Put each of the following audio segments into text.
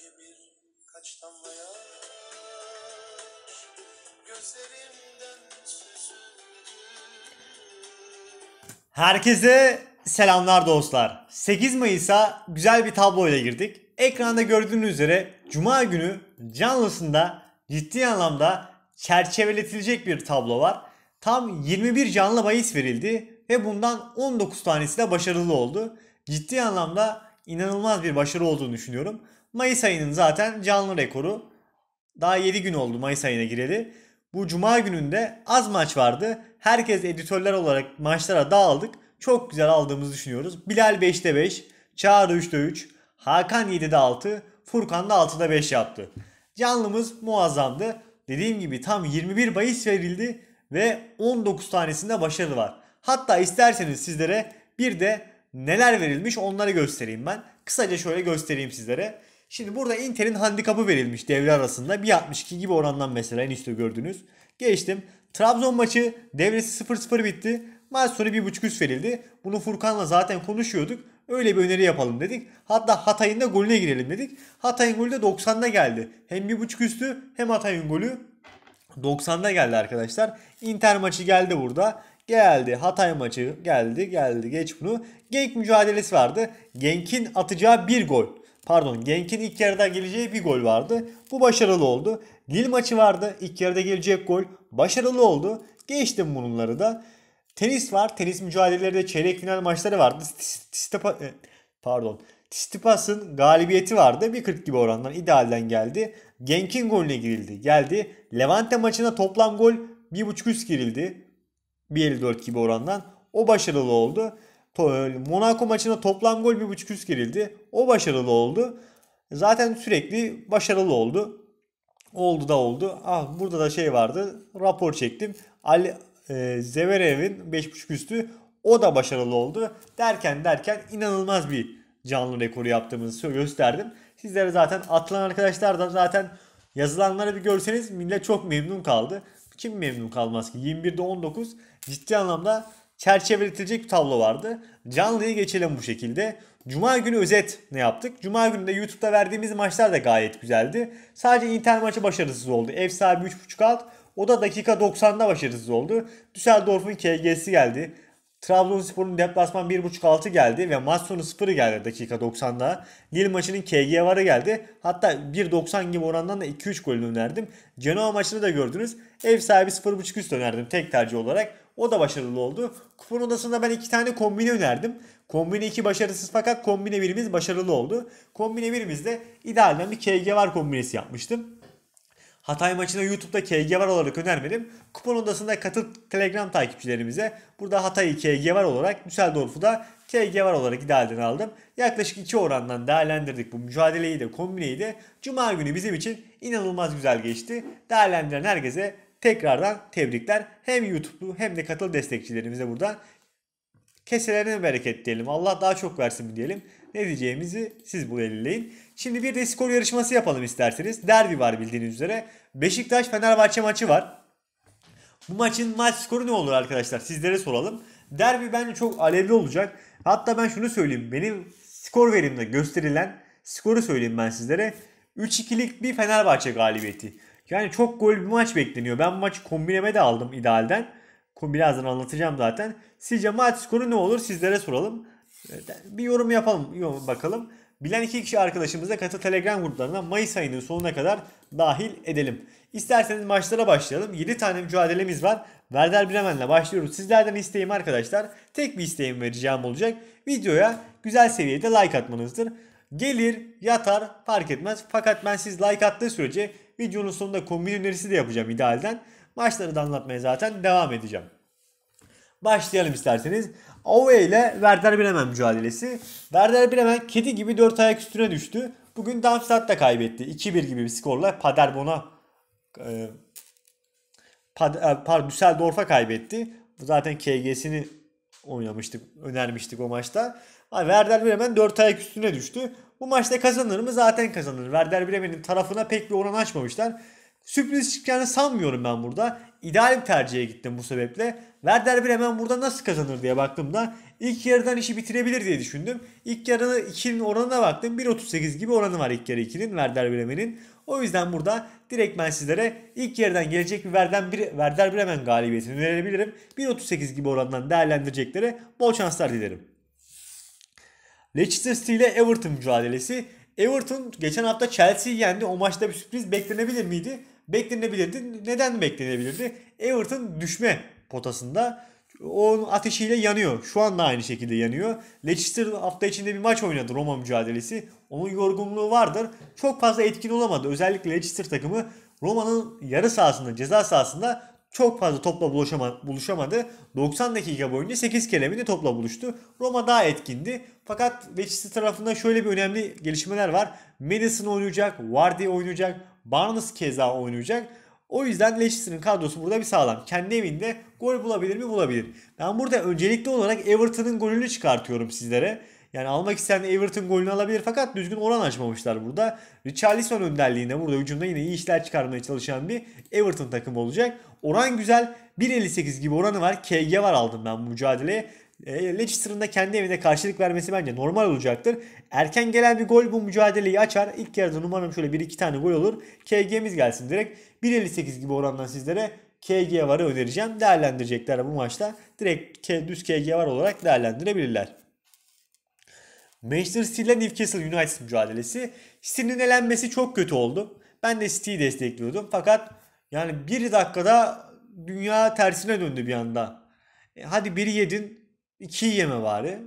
Bir kaç damla yaş gözlerimden süzüldü. Herkese selamlar dostlar. 8 Mayıs'a güzel bir tabloyla girdik. Ekranda gördüğünüz üzere Cuma günü canlısında ciddi anlamda çerçeveletilecek bir tablo var. Tam 21 canlı bahis verildi ve bundan 19 tanesi de başarılı oldu. Ciddi anlamda inanılmaz bir başarı olduğunu düşünüyorum. Mayıs ayının zaten canlı rekoru. Daha 7 gün oldu Mayıs ayına gireli. Bu cuma gününde az maç vardı. Herkes editörler olarak maçlara dağıldık. Çok güzel aldığımızı düşünüyoruz. Bilal 5'te 5, Çağrı 3'te 3, Hakan 7'de 6, Furkan da 6'da 5 yaptı. Canlımız muazzamdı. Dediğim gibi tam 21 bahis verildi ve 19 tanesinde başarı var. Hatta isterseniz sizlere bir de neler verilmiş onları göstereyim ben. Kısaca şöyle göstereyim sizlere. Şimdi burada Inter'in handikapı verilmiş devre arasında. 1.62 gibi orandan mesela en üstte gördüğünüz. Geçtim. Trabzon maçı devresi 0-0 bitti. Maç sonu 1.5 üst verildi. Bunu Furkan'la zaten konuşuyorduk. Öyle bir öneri yapalım dedik. Hatta Hatay'ın da golüne girelim dedik. Hatay'ın golü de 90'da geldi. Hem 1.5 üstü hem Hatay'ın golü 90'da geldi arkadaşlar. Inter maçı geldi burada. Geldi. Hatay maçı geldi. Geldi. Geç bunu. Genk mücadelesi vardı. Genk'in atacağı bir gol pardon Genk'in ilk yarıdan geleceği bir gol vardı. Bu başarılı oldu. Lille maçı vardı. İlk yarıda gelecek gol başarılı oldu. Geçtim bunları da. Tenis var. Tenis mücadeleleri de çeyrek final maçları vardı. Stipa, e, pardon. Tistipas'ın galibiyeti vardı. 1.40 gibi orandan idealden geldi. Genk'in golüne girildi. Geldi. Levante maçına toplam gol 1.5 üst girildi. 1.54 gibi orandan. O başarılı oldu. E, Monaco maçına toplam gol 1.5 üst girildi. O başarılı oldu. Zaten sürekli başarılı oldu. Oldu da oldu. Ah burada da şey vardı. Rapor çektim. Ali e, Zeverev'in 5.5 üstü o da başarılı oldu. Derken derken inanılmaz bir canlı rekoru yaptığımızı gösterdim. Sizlere zaten atılan arkadaşlar da zaten yazılanları bir görseniz millet çok memnun kaldı. Kim memnun kalmaz ki? 21'de 19 ciddi anlamda çerçeveletilecek bir tablo vardı. Canlıyı geçelim bu şekilde. Cuma günü özet ne yaptık? Cuma günü de YouTube'da verdiğimiz maçlar da gayet güzeldi. Sadece Inter maçı başarısız oldu. Ev sahibi 3.5 alt. O da dakika 90'da başarısız oldu. Düsseldorf'un KG'si geldi. Trabzonspor'un deplasman 1.5 6 geldi ve maç sonu 0'ı geldi dakika 90'da. Lille maçının KG varı geldi. Hatta 1.90 gibi orandan da 2-3 golünü önerdim. Genoa maçını da gördünüz. Ev sahibi 0.5 üst önerdim tek tercih olarak. O da başarılı oldu. Kupon odasında ben iki tane kombine önerdim. Kombine 2 başarısız fakat kombine birimiz başarılı oldu. Kombine birimizde idealden bir KG var kombinesi yapmıştım. Hatay maçına YouTube'da KG var olarak önermedim. Kupon odasında katıl Telegram takipçilerimize burada Hatay'ı KG var olarak Düsseldorf'u da KG var olarak idealden aldım. Yaklaşık 2 orandan değerlendirdik bu mücadeleyi de kombineyi de. Cuma günü bizim için inanılmaz güzel geçti. Değerlendiren herkese tekrardan tebrikler. Hem YouTube'lu hem de katıl destekçilerimize buradan keselerine bereket diyelim. Allah daha çok versin mi diyelim. Ne diyeceğimizi siz bu belirleyin. Şimdi bir de skor yarışması yapalım isterseniz. Derbi var bildiğiniz üzere. Beşiktaş Fenerbahçe maçı var. Bu maçın maç skoru ne olur arkadaşlar? Sizlere soralım. Derbi bence çok alevli olacak. Hatta ben şunu söyleyeyim. Benim skor verimde gösterilen skoru söyleyeyim ben sizlere. 3-2'lik bir Fenerbahçe galibiyeti. Yani çok gol bir maç bekleniyor. Ben bu maçı kombineme de aldım idealden. Birazdan anlatacağım zaten. Sizce maç skoru ne olur sizlere soralım. Ee, bir yorum yapalım bakalım. Bilen iki kişi arkadaşımıza katı Telegram gruplarına Mayıs ayının sonuna kadar dahil edelim. İsterseniz maçlara başlayalım. 7 tane mücadelemiz var. Werder Bremen'le başlıyoruz. Sizlerden isteğim arkadaşlar. Tek bir isteğim vereceğim olacak. Videoya güzel seviyede like atmanızdır. Gelir, yatar fark etmez. Fakat ben siz like attığı sürece videonun sonunda kombin önerisi de yapacağım idealden. Maçları da anlatmaya zaten devam edeceğim. Başlayalım isterseniz. Ove ile Werder Bremen mücadelesi. Werder Bremen kedi gibi 4 ayak üstüne düştü. Bugün Darmstadt'ta kaybetti. 2-1 gibi bir skorla Paderborn'a e, Pad, e, par, Düsseldorf'a kaybetti. Zaten KG'sini oynamıştık, önermiştik o maçta. Ama Werder Bremen 4 ayak üstüne düştü. Bu maçta kazanır mı? Zaten kazanır. Werder Bremen'in tarafına pek bir oran açmamışlar. Sürpriz çıkacağını sanmıyorum ben burada. İdeal bir tercihe gittim bu sebeple. Werder bir hemen burada nasıl kazanır diye baktığımda ilk yarıdan işi bitirebilir diye düşündüm. İlk yarı 2'nin oranına baktım. 1.38 gibi oranı var ilk yarı 2'nin Werder Bremen'in. O yüzden burada direkt ben sizlere ilk yerden gelecek bir Werder, bir, Werder Bremen galibiyetini verebilirim. 1.38 gibi orandan değerlendireceklere bol şanslar dilerim. Leicester City ile Everton mücadelesi. Everton geçen hafta Chelsea'yi yendi. O maçta bir sürpriz beklenebilir miydi? beklenebilirdi. Neden beklenebilirdi? Everton düşme potasında onun ateşiyle yanıyor. Şu anda aynı şekilde yanıyor. Leicester hafta içinde bir maç oynadı Roma mücadelesi. Onun yorgunluğu vardır. Çok fazla etkin olamadı. Özellikle Leicester takımı Roma'nın yarı sahasında, ceza sahasında çok fazla topla buluşamadı. 90 dakika boyunca 8 kelemini topla buluştu. Roma daha etkindi. Fakat Leicester tarafında şöyle bir önemli gelişmeler var. Madison oynayacak, Vardy oynayacak, Barnes keza oynayacak. O yüzden Leicester'ın kadrosu burada bir sağlam. Kendi evinde gol bulabilir mi? Bulabilir. Ben burada öncelikli olarak Everton'ın golünü çıkartıyorum sizlere. Yani almak isteyen Everton golünü alabilir fakat düzgün oran açmamışlar burada. Richarlison önderliğinde burada hücumda yine iyi işler çıkarmaya çalışan bir Everton takımı olacak. Oran güzel. 1.58 gibi oranı var. KG var aldım ben bu mücadeleye e, Leicester'ın da kendi evinde karşılık vermesi bence normal olacaktır. Erken gelen bir gol bu mücadeleyi açar. İlk yarıda numaram şöyle 1-2 tane gol olur. KG'miz gelsin direkt. 1.58 gibi orandan sizlere KG varı önereceğim. Değerlendirecekler bu maçta. Direkt K, düz KG var olarak değerlendirebilirler. Manchester City ile Newcastle United mücadelesi. City'nin elenmesi çok kötü oldu. Ben de City'yi destekliyordum. Fakat yani bir dakikada dünya tersine döndü bir anda. E, hadi biri yedin İki yeme bari.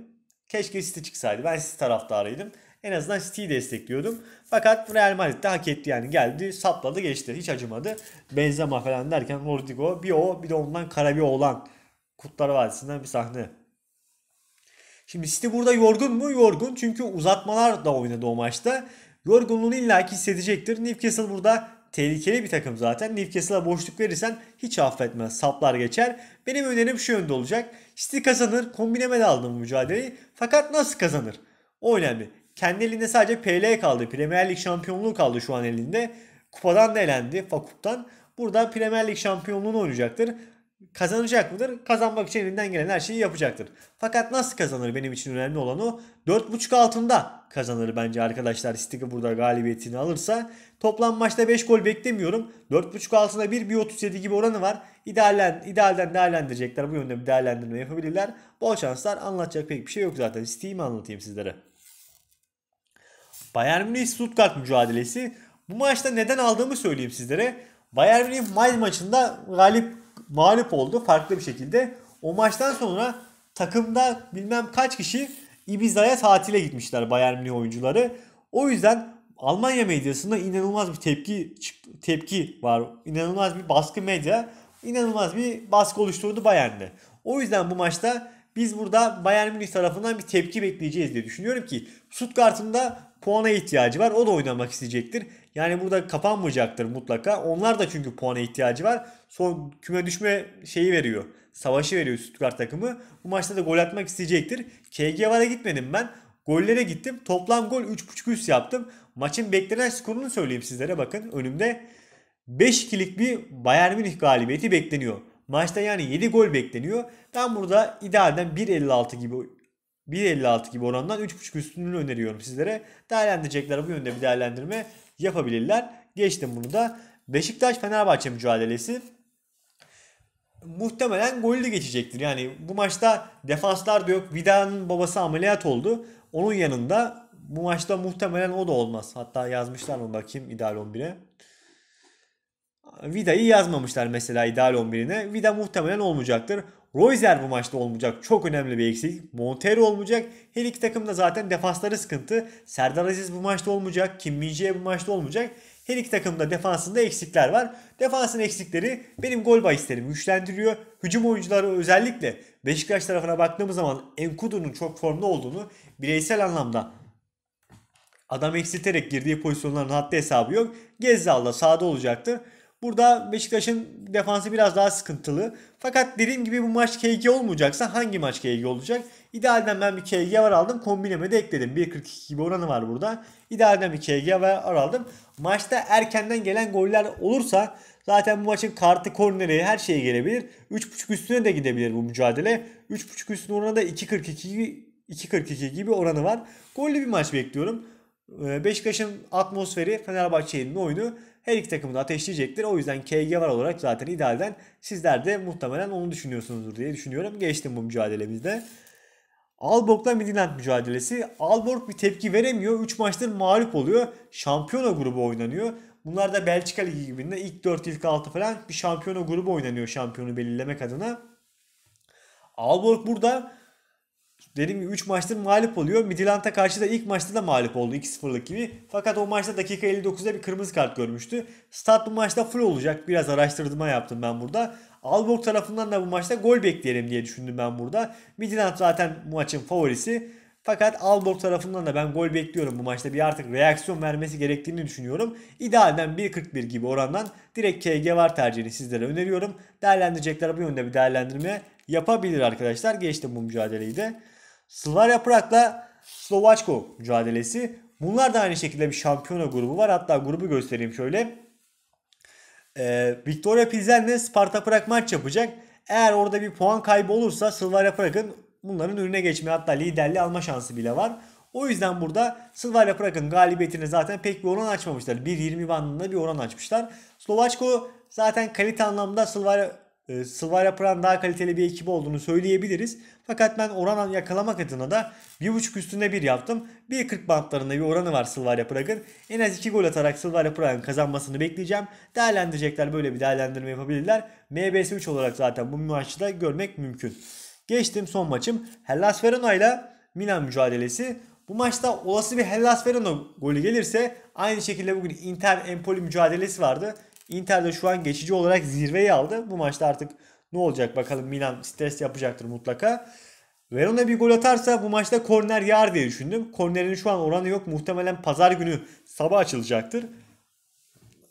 Keşke City çıksaydı. Ben City taraftarıydım. En azından City'yi destekliyordum. Fakat Real Madrid de hak etti yani geldi sapladı geçti hiç acımadı. Benzema falan derken Rodrigo bir o bir de ondan kara bir oğlan. Kutlar Vadisi'nden bir sahne. Şimdi City burada yorgun mu? Yorgun çünkü uzatmalar da oynadı o maçta. Yorgunluğunu illaki hissedecektir. Newcastle burada tehlikeli bir takım zaten. Newcastle'a boşluk verirsen hiç affetmez. Saplar geçer. Benim önerim şu yönde olacak. City kazanır. Kombineme de aldım bu mücadeleyi. Fakat nasıl kazanır? O önemli. Kendi elinde sadece PL kaldı. Premier Lig şampiyonluğu kaldı şu an elinde. Kupadan da elendi. Fakup'tan. Burada Premier Lig şampiyonluğunu oynayacaktır kazanacak mıdır? Kazanmak için elinden gelen her şeyi yapacaktır. Fakat nasıl kazanır benim için önemli olan o. 4.5 altında kazanır bence arkadaşlar. Stig'i burada galibiyetini alırsa. Toplam maçta 5 gol beklemiyorum. 4.5 altında 1.37 gibi oranı var. İdealden idealden değerlendirecekler. Bu yönde bir değerlendirme yapabilirler. Bol şanslar anlatacak pek bir şey yok zaten. Stig'i anlatayım sizlere. Bayern Münih Stuttgart mücadelesi. Bu maçta neden aldığımı söyleyeyim sizlere. Bayern Münih Mainz maçında galip mağlup oldu farklı bir şekilde. O maçtan sonra takımda bilmem kaç kişi Ibiza'ya tatile gitmişler Bayern Münih oyuncuları. O yüzden Almanya medyasında inanılmaz bir tepki tepki var. İnanılmaz bir baskı medya, inanılmaz bir baskı oluşturdu Bayern'de. O yüzden bu maçta biz burada Bayern Münih tarafından bir tepki bekleyeceğiz diye düşünüyorum ki Stuttgart'ın da puana ihtiyacı var. O da oynamak isteyecektir. Yani burada kapanmayacaktır mutlaka. Onlar da çünkü puana ihtiyacı var. Son küme düşme şeyi veriyor. Savaşı veriyor Stuttgart takımı. Bu maçta da gol atmak isteyecektir. KG Var'a gitmedim ben. Gollere gittim. Toplam gol 3.5 üst yaptım. Maçın beklenen skorunu söyleyeyim sizlere bakın. Önümde 5-2'lik bir Bayern Münih galibiyeti bekleniyor. Maçta yani 7 gol bekleniyor. Ben burada idealden 1.56 gibi 1.56 gibi orandan 3.5 üstünü öneriyorum sizlere. Değerlendirecekler bu yönde bir değerlendirme yapabilirler. Geçtim bunu da. Beşiktaş-Fenerbahçe mücadelesi muhtemelen golü de geçecektir. Yani bu maçta defanslar da yok. Vida'nın babası ameliyat oldu. Onun yanında bu maçta muhtemelen o da olmaz. Hatta yazmışlar mı bakayım ideal 11'e. Vida'yı yazmamışlar mesela ideal 11'ine. Vida muhtemelen olmayacaktır. Royzer bu maçta olmayacak. Çok önemli bir eksik. Montero olmayacak. Her iki takım da zaten defansları sıkıntı. Serdar Aziz bu maçta olmayacak. Kim Minje bu maçta olmayacak. Her iki takım da defansında eksikler var. Defansın eksikleri benim gol bahislerimi güçlendiriyor. Hücum oyuncuları özellikle Beşiktaş tarafına baktığımız zaman Enkudu'nun çok formda olduğunu bireysel anlamda adam eksilterek girdiği pozisyonların hatta hesabı yok. Gezzal'da sağda olacaktı. Burada Beşiktaş'ın defansı biraz daha sıkıntılı. Fakat dediğim gibi bu maç KG olmayacaksa hangi maç KG olacak? İdealden ben bir KG var aldım. Kombineme de ekledim. 1.42 gibi oranı var burada. İdealden bir KG var aldım. Maçta erkenden gelen goller olursa zaten bu maçın kartı, korneri her şeye gelebilir. 3.5 üstüne de gidebilir bu mücadele. 3.5 üstüne orana da 2.42 gibi 2.42 gibi oranı var. Gollü bir maç bekliyorum. Ee, Beşiktaş'ın atmosferi Fenerbahçe'nin oyunu her iki takımı da ateşleyecektir. O yüzden KG var olarak zaten idealden sizler de muhtemelen onu düşünüyorsunuzdur diye düşünüyorum. Geçtim bu mücadelemizde. Alborg'la Midland mücadelesi. Alborg bir tepki veremiyor. 3 maçtır mağlup oluyor. Şampiyona grubu oynanıyor. Bunlar da Belçika Ligi gibinde ilk 4 ilk 6 falan bir şampiyona grubu oynanıyor şampiyonu belirlemek adına. Alborg burada Dediğim gibi 3 maçtır mağlup oluyor. Midilanta karşı da ilk maçta da mağlup oldu 2-0'lık gibi. Fakat o maçta dakika 59'da bir kırmızı kart görmüştü. Stat bu maçta full olacak. Biraz araştırdıma yaptım ben burada. Alborg tarafından da bu maçta gol bekleyelim diye düşündüm ben burada. Midland zaten maçın favorisi. Fakat Alborg tarafından da ben gol bekliyorum bu maçta. Bir artık reaksiyon vermesi gerektiğini düşünüyorum. İdealden 1.41 gibi orandan direkt KG var tercihini sizlere öneriyorum. Değerlendirecekler bu yönde bir değerlendirme yapabilir arkadaşlar. Geçtim bu mücadeleyi de. Slav Yaprak'la Slovaçko mücadelesi. Bunlar da aynı şekilde bir şampiyona grubu var. Hatta grubu göstereyim şöyle. Ee, Victoria Pilsen'le Sparta Prag maç yapacak. Eğer orada bir puan kaybı olursa Slavia Prag'ın bunların önüne geçme hatta liderliği alma şansı bile var. O yüzden burada Slavia Prag'ın galibiyetine zaten pek bir oran açmamışlar. 1.20 bandında bir oran açmışlar. Slovaçko zaten kalite anlamda Slavia e, Sylvaria Pran daha kaliteli bir ekip olduğunu söyleyebiliriz. Fakat ben oran yakalamak adına da 1.5 üstünde 1 yaptım. 1.40 bantlarında bir oranı var Sylvaria Prag'ın. En az 2 gol atarak Sylvaria Prag'ın kazanmasını bekleyeceğim. Değerlendirecekler böyle bir değerlendirme yapabilirler. MBS 3 olarak zaten bu maçı da görmek mümkün. Geçtim son maçım. Hellas Verona ile Milan mücadelesi. Bu maçta olası bir Hellas Verona golü gelirse aynı şekilde bugün Inter Empoli mücadelesi vardı. Inter de şu an geçici olarak zirveyi aldı. Bu maçta artık ne olacak bakalım Milan stres yapacaktır mutlaka. Verona bir gol atarsa bu maçta korner yar diye düşündüm. Kornerin şu an oranı yok. Muhtemelen pazar günü sabah açılacaktır.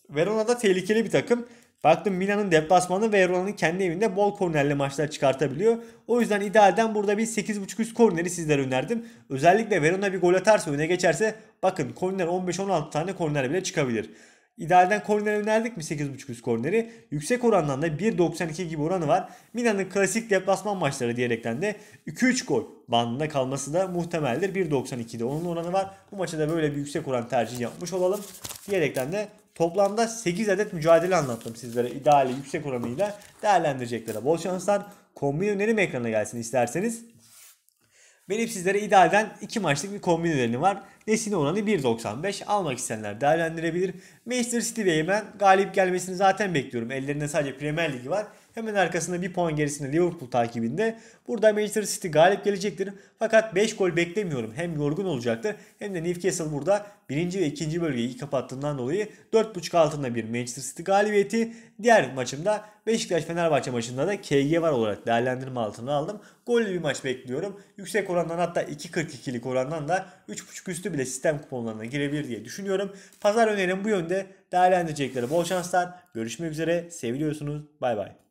Verona da tehlikeli bir takım. Baktım Milan'ın deplasmanı ve Verona'nın kendi evinde bol kornerli maçlar çıkartabiliyor. O yüzden idealden burada bir 8.5 üst korneri sizlere önerdim. Özellikle Verona bir gol atarsa öne geçerse bakın korner 15-16 tane korner bile çıkabilir. İdealden kornere önerdik mi 8.5 üst korneri? Yüksek orandan da 1.92 gibi oranı var. Milan'ın klasik deplasman maçları diyerekten de 2-3 gol bandında kalması da muhtemeldir. 1.92'de onun oranı var. Bu maça da böyle bir yüksek oran tercih yapmış olalım. Diyerekten de toplamda 8 adet mücadele anlattım sizlere. İdeali yüksek oranıyla değerlendireceklere bol şanslar. Kombin önerim ekrana gelsin isterseniz. Benim sizlere idealden 2 maçlık bir kombin var. Nesine oranı 1.95. Almak isteyenler değerlendirebilir. Manchester City ve galip gelmesini zaten bekliyorum. Ellerinde sadece Premier Ligi var. Hemen arkasında bir puan gerisinde Liverpool takibinde. Burada Manchester City galip gelecektir. Fakat 5 gol beklemiyorum. Hem yorgun olacaktır hem de Newcastle burada 1. ve 2. bölgeyi kapattığından dolayı 4.5 altında bir Manchester City galibiyeti. Diğer maçımda Beşiktaş-Fenerbahçe maçında da KG var olarak değerlendirme altına aldım. Gollü bir maç bekliyorum. Yüksek orandan hatta 2.42'lik orandan da 3.5 üstü bile sistem kuponlarına girebilir diye düşünüyorum. Pazar önerim bu yönde değerlendirecekleri bol şanslar. Görüşmek üzere. Seviliyorsunuz. Bay bay.